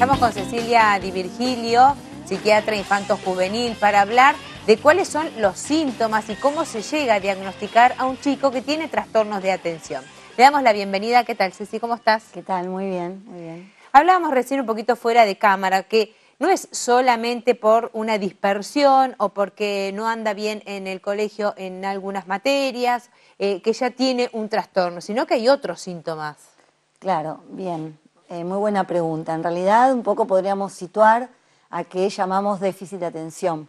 Estamos con Cecilia Di Virgilio, psiquiatra infanto juvenil, para hablar de cuáles son los síntomas y cómo se llega a diagnosticar a un chico que tiene trastornos de atención. Le damos la bienvenida. ¿Qué tal, Ceci? ¿Cómo estás? ¿Qué tal? Muy bien, muy bien. Hablábamos recién un poquito fuera de cámara que no es solamente por una dispersión o porque no anda bien en el colegio en algunas materias, eh, que ya tiene un trastorno, sino que hay otros síntomas. Claro, bien. Eh, muy buena pregunta. En realidad, un poco podríamos situar a qué llamamos déficit de atención.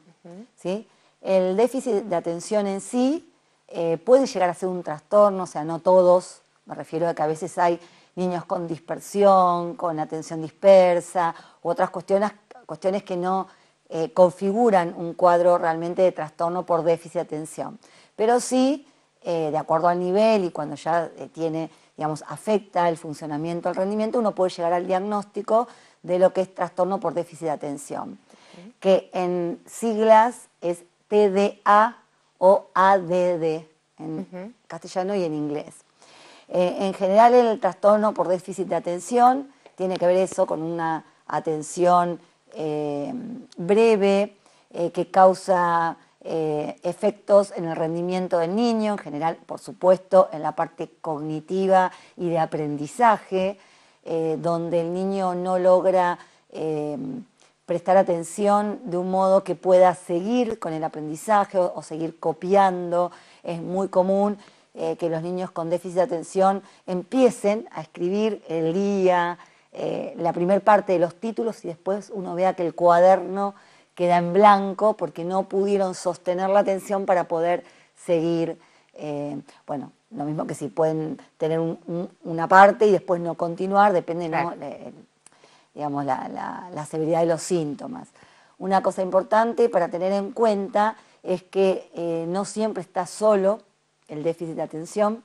El déficit de atención en sí eh, puede llegar a ser un trastorno, o sea, no todos, me refiero a que a veces hay niños con dispersión, con atención dispersa, u otras cuestiones, que no eh, configuran un cuadro realmente de trastorno por déficit de atención. Pero sí, de acuerdo al nivel y cuando ya tiene digamos, afecta el funcionamiento, el rendimiento, uno puede llegar al diagnóstico de lo que es trastorno por déficit de atención, que en siglas es TDA o ADD en castellano y en inglés. Eh, en general el trastorno por déficit de atención tiene que ver eso con una atención eh, breve eh, que causa eh, efectos en el rendimiento del niño, en general, por supuesto, en la parte cognitiva y de aprendizaje, eh, donde el niño no logra em, prestar atención de un modo que pueda seguir con el aprendizaje o, seguir copiando. Es muy común eh, que los niños con déficit de atención empiecen a escribir el día, la primera parte de los títulos y después uno vea que el cuaderno queda en blanco porque no pudieron sostener la atención para poder seguir, eh, bueno, lo mismo que si pueden tener una parte y después no continuar, depende, eh, digamos, la, severidad de los síntomas. Una cosa importante para tener en cuenta es que eh, no siempre está solo el déficit de atención.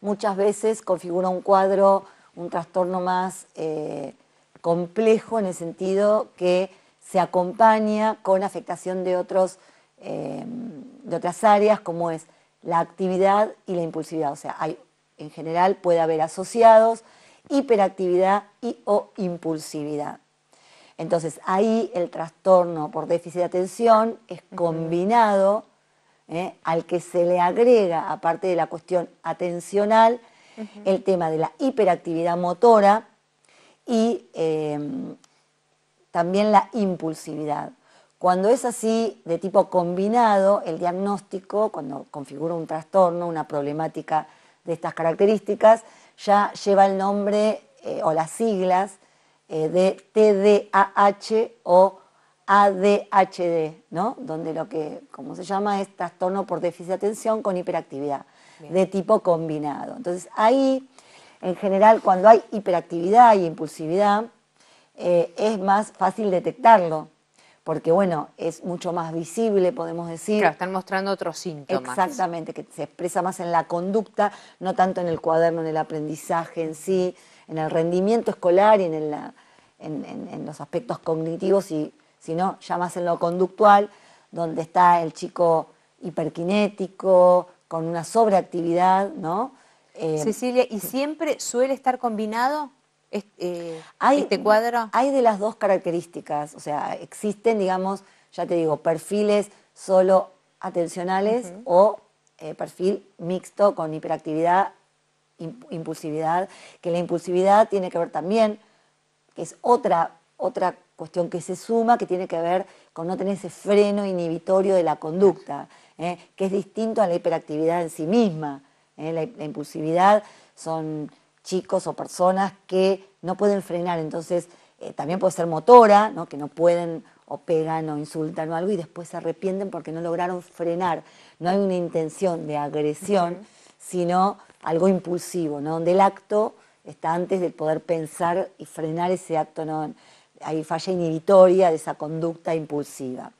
Muchas veces configura un cuadro, un trastorno más complejo en el sentido que se acompaña con afectación de, otros, eh, de otras áreas, como es la actividad y la impulsividad. O sea, hay, en general puede haber asociados hiperactividad y o impulsividad. Entonces, ahí el trastorno por déficit de atención es combinado eh, al que se le agrega, aparte de la cuestión atencional, el tema de la hiperactividad motora y eh, también la impulsividad. Cuando es así, de tipo combinado, el diagnóstico, cuando configura un trastorno, una problemática de estas características, ya lleva el nombre eh, o las siglas eh, de TDAH o ADHD, ¿no? Donde lo que, como se llama, es trastorno por déficit de atención con hiperactividad, de tipo combinado. Entonces ahí, en general, cuando hay hiperactividad y impulsividad, eh, es más fácil detectarlo, porque bueno, es mucho más visible, podemos decir. Claro, están mostrando otros síntomas. Exactamente, que se expresa más en la conducta, no tanto en el cuaderno, en el aprendizaje en sí, en el rendimiento escolar y en, los aspectos cognitivos, y, sino ya más en lo conductual, donde está el chico hiperkinético, con una sobreactividad, ¿no? Eh, Cecilia, ¿y siempre suele estar combinado eh, este, hay, cuadro? Hay de las dos características, o sea, existen, digamos, ya te digo, perfiles solo atencionales o eh, perfil mixto con hiperactividad, impulsividad, que la impulsividad tiene que ver también, que es otra, otra cuestión que se suma, que tiene que ver con no tener ese freno inhibitorio de la conducta, ¿eh? que es distinto a la hiperactividad en sí misma. la impulsividad son chicos o personas que no pueden frenar, entonces eh, también puede ser motora, ¿no? que no pueden o pegan o insultan o algo y después se arrepienten porque no lograron frenar. No hay una intención de agresión, sino algo impulsivo, ¿no? donde el acto está antes de poder pensar y frenar ese acto. ¿no? Hay falla inhibitoria de esa conducta impulsiva.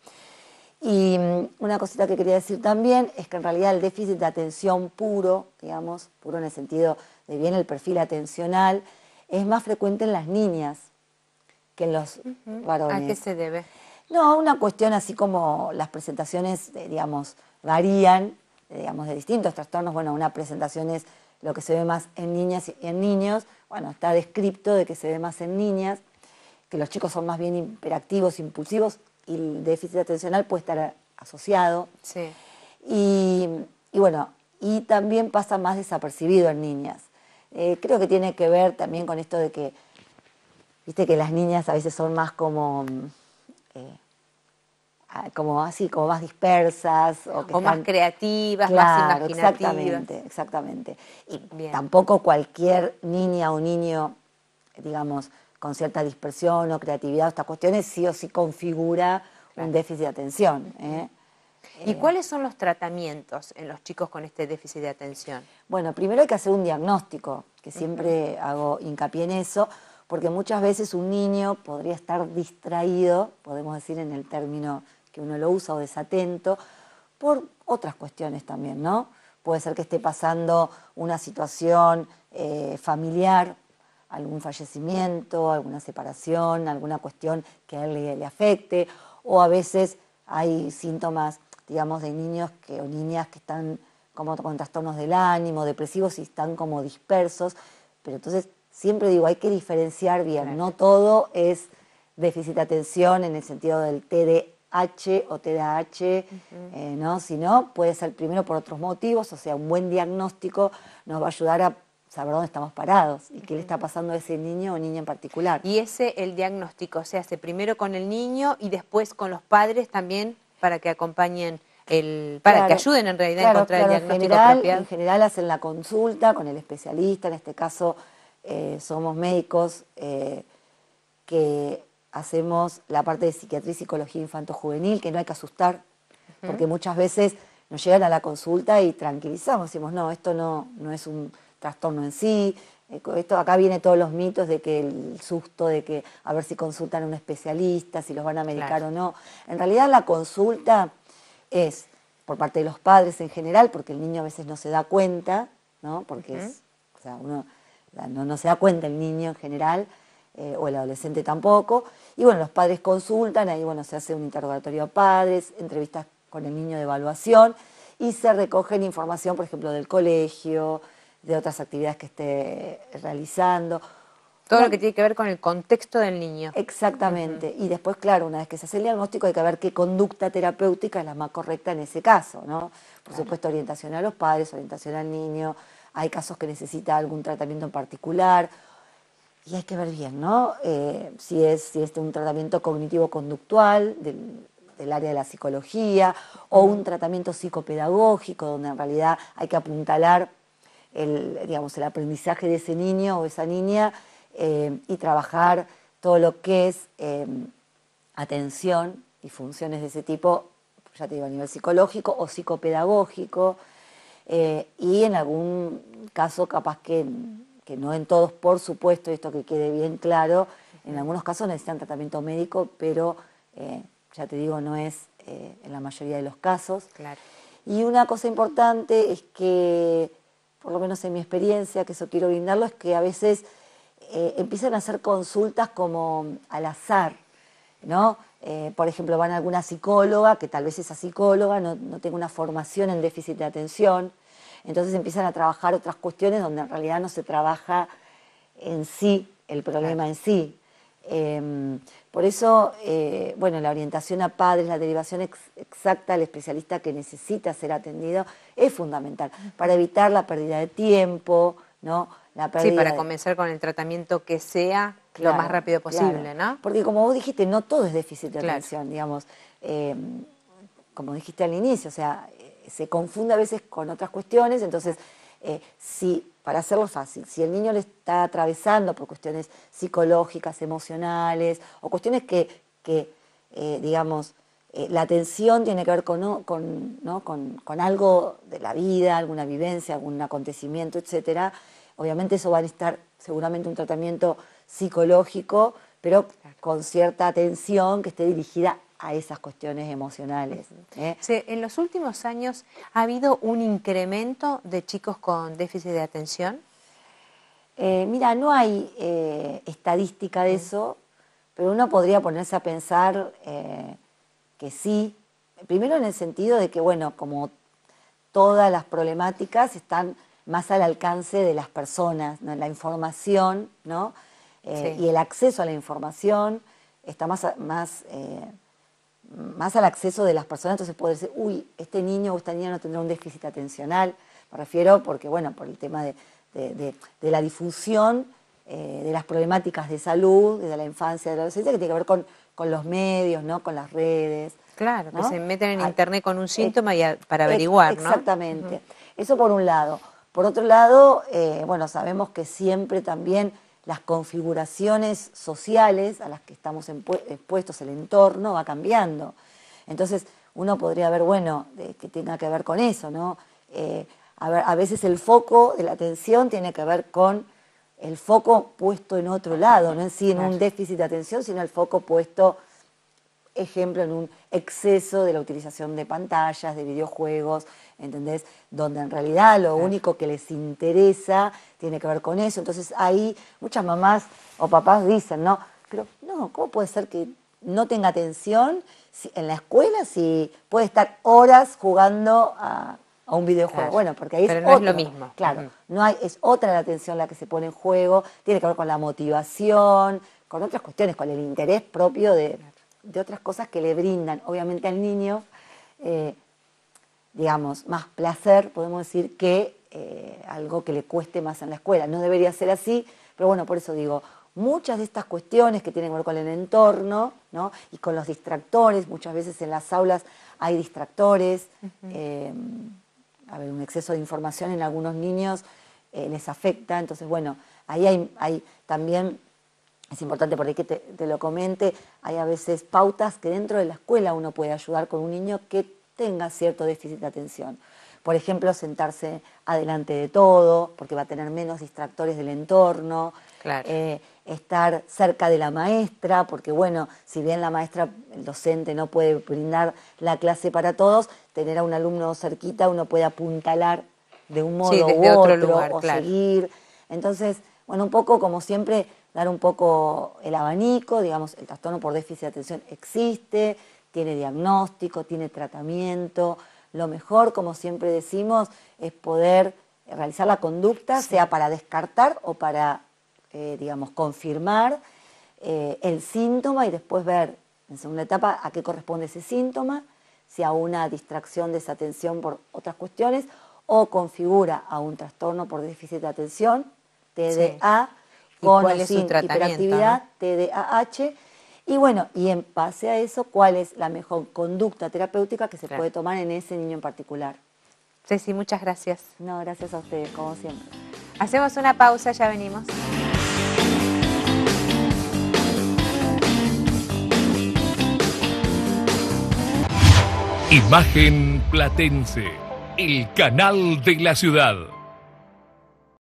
Y mm, una cosita que quería decir también es que en realidad el déficit de atención puro, digamos, puro en el sentido de bien el perfil atencional, es más frecuente en las niñas que en los varones. ¿A qué se debe? No, una cuestión así como las presentaciones, eh, digamos, varían, eh, digamos, de distintos trastornos. Bueno, una presentación es lo que se ve más en niñas y en niños. Bueno, está descripto de que se ve más en niñas, que los chicos son más bien hiperactivos, impulsivos, y el déficit atencional puede estar asociado. Sí. y bueno, y también pasa más desapercibido en niñas. Eh, creo que tiene que ver también con esto de que, viste que las niñas a veces son más como, mm, eh, ah, como así, como más dispersas. O, que más creativas, más imaginativas. Exactamente, exactamente. Y tampoco cualquier niña o niño, digamos, con cierta dispersión o creatividad, estas cuestiones sí o sí configura un déficit de atención. ¿eh? ¿Y eh. cuáles son los tratamientos en los chicos con este déficit de atención? Bueno, primero hay que hacer un diagnóstico, que siempre hago hincapié en eso, porque muchas veces un niño podría estar distraído, podemos decir en el término que uno lo usa, o desatento, por otras cuestiones también, ¿no? Puede ser que esté pasando una situación eh, familiar, algún fallecimiento, alguna separación, alguna cuestión que a él le afecte, o a veces hay síntomas digamos, de niños que, o niñas que están como con trastornos del ánimo, depresivos y están como dispersos. Pero entonces siempre digo, hay que diferenciar bien, no todo es déficit de atención en el sentido del TDAH o TDAH, eh, ¿no? sino puede ser primero por otros motivos, o sea, un buen diagnóstico nos va a ayudar a saber dónde estamos parados y qué le está pasando a ese niño o niña en particular. Y ese, el diagnóstico, se hace primero con el niño y después con los padres también para que acompañen el, para que ayuden en realidad a encontrar el diagnóstico en general, hacen la consulta con el especialista, en este caso eh, somos médicos eh, que hacemos la parte de psiquiatría y psicología infanto-juvenil, que no hay que asustar, porque muchas veces nos llegan a la consulta y tranquilizamos, decimos, no, esto no, no es un trastorno en sí. Esto, acá viene todos los mitos de que el susto, de que a ver si consultan a un especialista, si los van a medicar o no. En realidad la consulta es por parte de los padres en general, porque el niño a veces no se da cuenta, ¿no? Porque es, o sea, uno no, se da cuenta el niño en general, eh, o el adolescente tampoco. Y bueno, los padres consultan, ahí bueno, se hace un interrogatorio a padres, entrevistas con el niño de evaluación, y se recogen información, por ejemplo, del colegio, de otras actividades que esté realizando. Todo lo que tiene que ver con el contexto del niño. Exactamente. Y después, claro, una vez que se hace el diagnóstico, hay que ver qué conducta terapéutica es la más correcta en ese caso, ¿no? Por supuesto, orientación a los padres, orientación al niño. Hay casos que necesita algún tratamiento en particular. Y hay que ver bien, ¿no? Eh, si, es, si es un tratamiento cognitivo-conductual del, área de la psicología o un tratamiento psicopedagógico, donde en realidad hay que apuntalar el, digamos, el aprendizaje de ese niño o esa niña eh, y trabajar todo lo que es eh, atención y funciones de ese tipo, ya te digo, a nivel psicológico o psicopedagógico, eh, y en algún caso capaz que, no en todos, por supuesto, esto que quede bien claro, en algunos casos necesitan tratamiento médico, pero ya te digo, no es en la mayoría de los casos. Claro. Y una cosa importante es que por lo menos en mi experiencia, que eso quiero brindarlo, es que a veces eh, empiezan a hacer consultas como al azar, ¿no? Eh, por ejemplo, van a alguna psicóloga, que tal vez esa psicóloga no, no tenga una formación en déficit de atención, entonces empiezan a trabajar otras cuestiones donde en realidad no se trabaja en sí el problema en sí, Em, por eso, eh, bueno, la orientación a padres, la derivación exacta al especialista que necesita ser atendido es fundamental para evitar la pérdida de tiempo, ¿no? sí, para comenzar con el tratamiento que sea lo más rápido posible, ¿no? Porque como vos dijiste, no todo es déficit de atención, digamos. Em, como dijiste al inicio, o sea, eh, se confunde a veces con otras cuestiones, entonces eh, si para hacerlo fácil, si el niño le está atravesando por cuestiones psicológicas, emocionales o cuestiones que, eh, digamos, eh, la atención tiene que ver con, con, algo de la vida, alguna vivencia, algún acontecimiento, etc. Obviamente eso va a estar seguramente un tratamiento psicológico, pero con cierta atención que esté dirigida a esas cuestiones emocionales. ¿eh? en los últimos años ha habido un incremento de chicos con déficit de atención. Eh, mira, no hay eh, estadística de eso, pero uno podría ponerse a pensar que sí. Primero en el sentido de que, bueno, como todas las problemáticas están más al alcance de las personas, la información ¿no? y el acceso a la información está más, más más al acceso de las personas, entonces puede decir, uy, este niño o esta niña no tendrá un déficit atencional, me refiero porque, bueno, por el tema de, la difusión eh, de las problemáticas de salud, desde la infancia, de la adolescencia, que tiene que ver con, los medios, ¿no? Con las redes. Claro, que se meten en ah, internet con un eh, síntoma para averiguar, exactamente. ¿no? Exactamente. Eso por un lado. Por otro lado, eh, bueno, sabemos que siempre también las configuraciones sociales a las que estamos expuestos, el entorno va cambiando. Entonces, uno podría ver, bueno, que tenga que ver con eso, ¿no? Eh, a, a veces el foco de la atención tiene que ver con el foco puesto en otro lado, no en sí en un déficit de atención, sino el foco puesto, ejemplo, en un exceso de la utilización de pantallas, de videojuegos, ¿entendés? Donde en realidad lo único que les interesa tiene que ver con eso. Entonces ahí muchas mamás o papás dicen, ¿no? Pero no, ¿cómo puede ser que no tenga atención en la escuela si puede estar horas jugando a, un videojuego? Bueno, porque ahí es, no es lo mismo. Claro, no hay, es otra la atención la que se pone en juego, tiene que ver con la motivación, con otras cuestiones, con el interés propio de, otras cosas que le brindan, obviamente al niño, eh, digamos, más placer, podemos decir, que eh, algo que le cueste más en la escuela. No debería ser así, pero bueno, por eso digo, muchas de estas cuestiones que tienen que ver con el entorno ¿no? y con los distractores, muchas veces en las aulas hay distractores, eh, a ver, un exceso de información en algunos niños eh, les afecta, entonces bueno, ahí hay, hay también, es importante por ahí que te, lo comente, hay a veces pautas que dentro de la escuela uno puede ayudar con un niño que tenga cierto déficit de atención. Por ejemplo, sentarse adelante de todo, porque va a tener menos distractores del entorno, eh, estar cerca de la maestra, porque bueno, si bien la maestra, el docente no puede brindar la clase para todos, tener a un alumno cerquita uno puede apuntalar de un modo u otro, o seguir. Entonces, bueno, un poco como siempre, dar un poco el abanico, digamos, el trastorno por déficit de atención existe, tiene diagnóstico, tiene tratamiento. Lo mejor, como siempre decimos, es poder realizar la conducta, sea para descartar o para, eh, digamos, confirmar eh, el síntoma y después ver, en segunda etapa, a qué corresponde ese síntoma, si a una distracción, de atención por otras cuestiones o configura a un trastorno por déficit de atención, TDA, con o sin hiperactividad, TDAH y bueno, y en base a eso, ¿cuál es la mejor conducta terapéutica que se puede tomar en ese niño en particular? Ceci, muchas gracias. No, gracias a ustedes, como siempre. Hacemos una pausa, ya venimos. Imagen Platense, el canal de la ciudad.